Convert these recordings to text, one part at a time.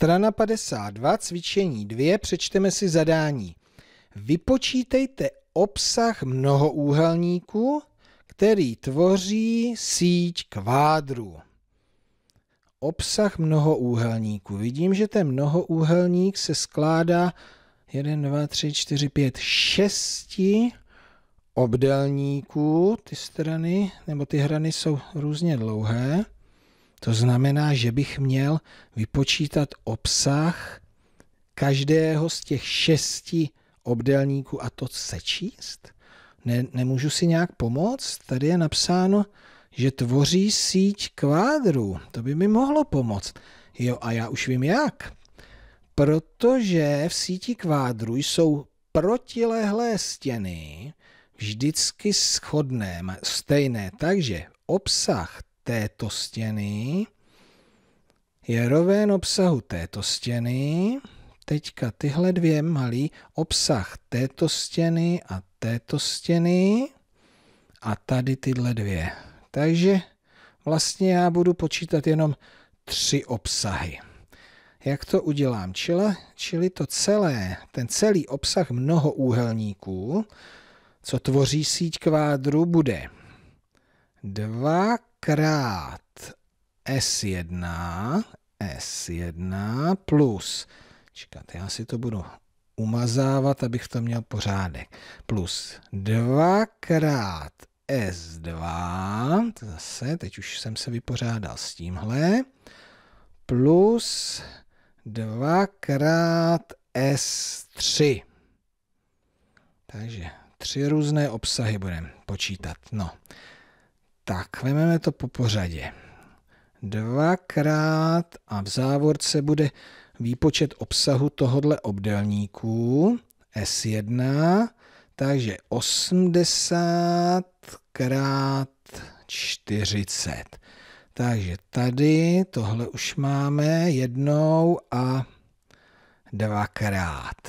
Strana 52, cvičení 2, přečteme si zadání. Vypočítejte obsah mnohoúhelníku, který tvoří síť kvádru. Obsah mnohoúhelníku. Vidím, že ten mnohoúhelník se skládá 1, 2, 3, 4, 5, 6 obdelníků. Ty strany nebo ty hrany jsou různě dlouhé. To znamená, že bych měl vypočítat obsah každého z těch šesti obdelníků a to sečíst? Ne, nemůžu si nějak pomoct? Tady je napsáno, že tvoří síť kvádru. To by mi mohlo pomoct. Jo, a já už vím jak. Protože v síti kvádru jsou protilehlé stěny vždycky shodné, stejné, takže obsah této stěny je roven obsahu této stěny. Teďka tyhle dvě malý obsah této stěny a této stěny a tady tyhle dvě. Takže vlastně já budu počítat jenom tři obsahy. Jak to udělám? Čili, čili to celé, ten celý obsah mnoho úhelníků, co tvoří síť kvádru, bude 2 krát S1, S1 plus, čekat, já si to budu umazávat, abych to měl pořádek, plus 2 krát S2, to zase, teď už jsem se vypořádal s tímhle, plus 2 krát S3. Takže tři různé obsahy budeme počítat. No, tak, vezmeme to po pořadě. Dvakrát a v závorce bude výpočet obsahu tohodle obdelníku S1, takže 80 krát 40. Takže tady tohle už máme jednou a dvakrát.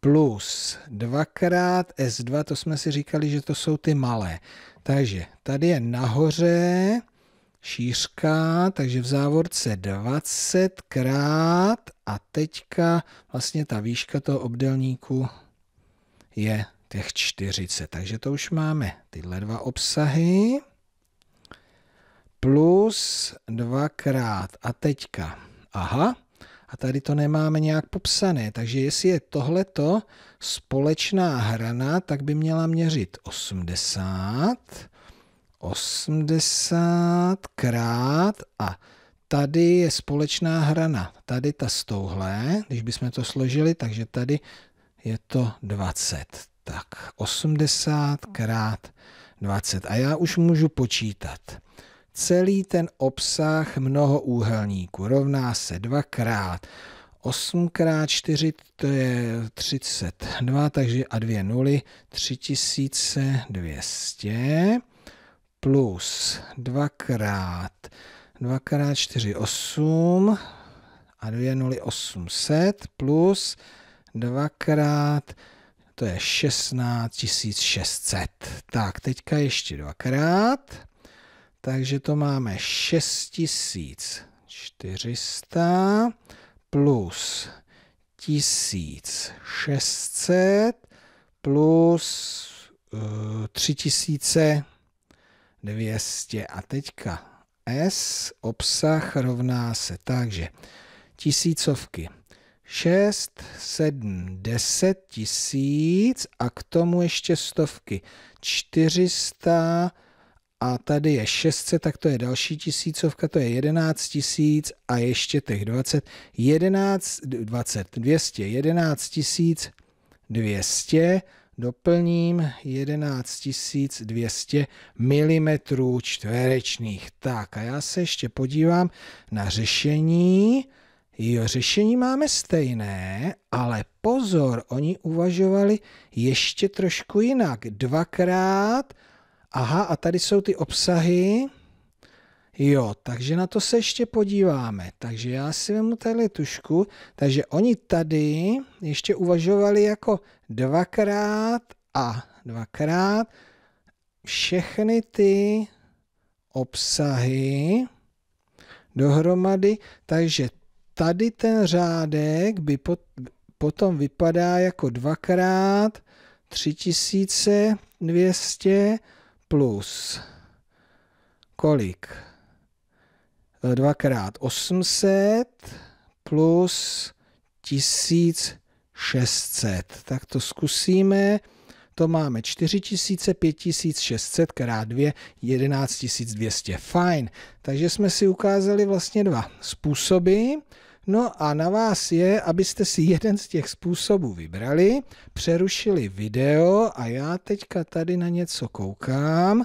Plus dvakrát S2, to jsme si říkali, že to jsou ty malé. Takže tady je nahoře šířka, takže v závorce 20 krát a teďka vlastně ta výška toho obdelníku je těch 40. Takže to už máme tyhle dva obsahy plus dvakrát a teďka. Aha, a tady to nemáme nějak popsané. Takže jestli je tohleto společná hrana, tak by měla měřit 80, 80 krát a tady je společná hrana. Tady ta s touhle, když bychom to složili, takže tady je to 20. Tak 80 krát 20. A já už můžu počítat celý ten obsah mnohoúhelníku. Rovná se dvakrát. 8 x 4 to je 32, takže a dvě nuly 3200 plus 2 krát 2 krát 4 8 a dvě nuly 800 plus 2 krát to je 16600. Tak, teďka ještě dvakrát. Takže to máme 6400 plus 1600 plus uh, eh, 3200. A teďka S, obsah rovná se, takže tisícovky. 6, 7, 10 tisíc a k tomu ještě stovky. 400 a tady je 600, tak to je další tisícovka, to je 11 tisíc a ještě těch 20, 11, 20, 200, 11 tisíc 200, doplním 11 200 mm čtverečných. Tak a já se ještě podívám na řešení. Jo, řešení máme stejné, ale pozor, oni uvažovali ještě trošku jinak. Dvakrát Aha, a tady jsou ty obsahy. Jo, takže na to se ještě podíváme. Takže já si vemu tady tušku. Takže oni tady ještě uvažovali jako dvakrát a dvakrát všechny ty obsahy dohromady. Takže tady ten řádek by potom vypadá jako dvakrát 3200 plus kolik? Eh, dvakrát 800 plus 1600. Tak to zkusíme. To máme 4000, 5600 krát 2, 11200. Fajn. Takže jsme si ukázali vlastně dva způsoby. No a na vás je, abyste si jeden z těch způsobů vybrali, přerušili video a já teďka tady na něco koukám.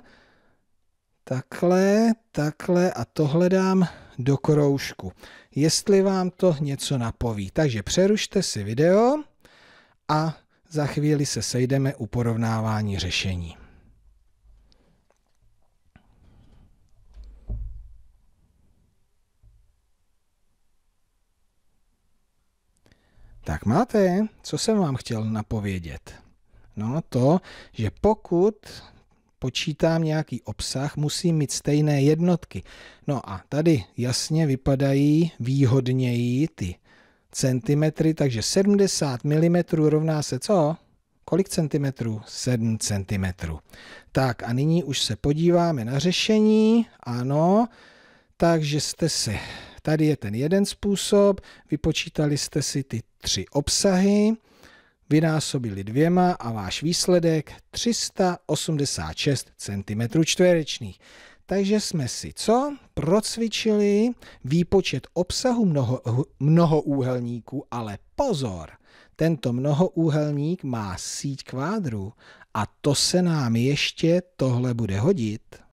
Takhle, takhle a tohle dám do kroužku. Jestli vám to něco napoví. Takže přerušte si video a za chvíli se sejdeme u porovnávání řešení. Tak máte, co jsem vám chtěl napovědět? No to, že pokud počítám nějaký obsah, musím mít stejné jednotky. No a tady jasně vypadají výhodněji ty centimetry, takže 70 mm rovná se co? Kolik centimetrů? 7 centimetrů. Tak a nyní už se podíváme na řešení. Ano, takže jste se Tady je ten jeden způsob, vypočítali jste si ty tři obsahy, vynásobili dvěma a váš výsledek 386 cm 2 Takže jsme si co? Procvičili výpočet obsahu mnoho, mnohoúhelníků, ale pozor, tento mnohoúhelník má síť kvádru a to se nám ještě tohle bude hodit.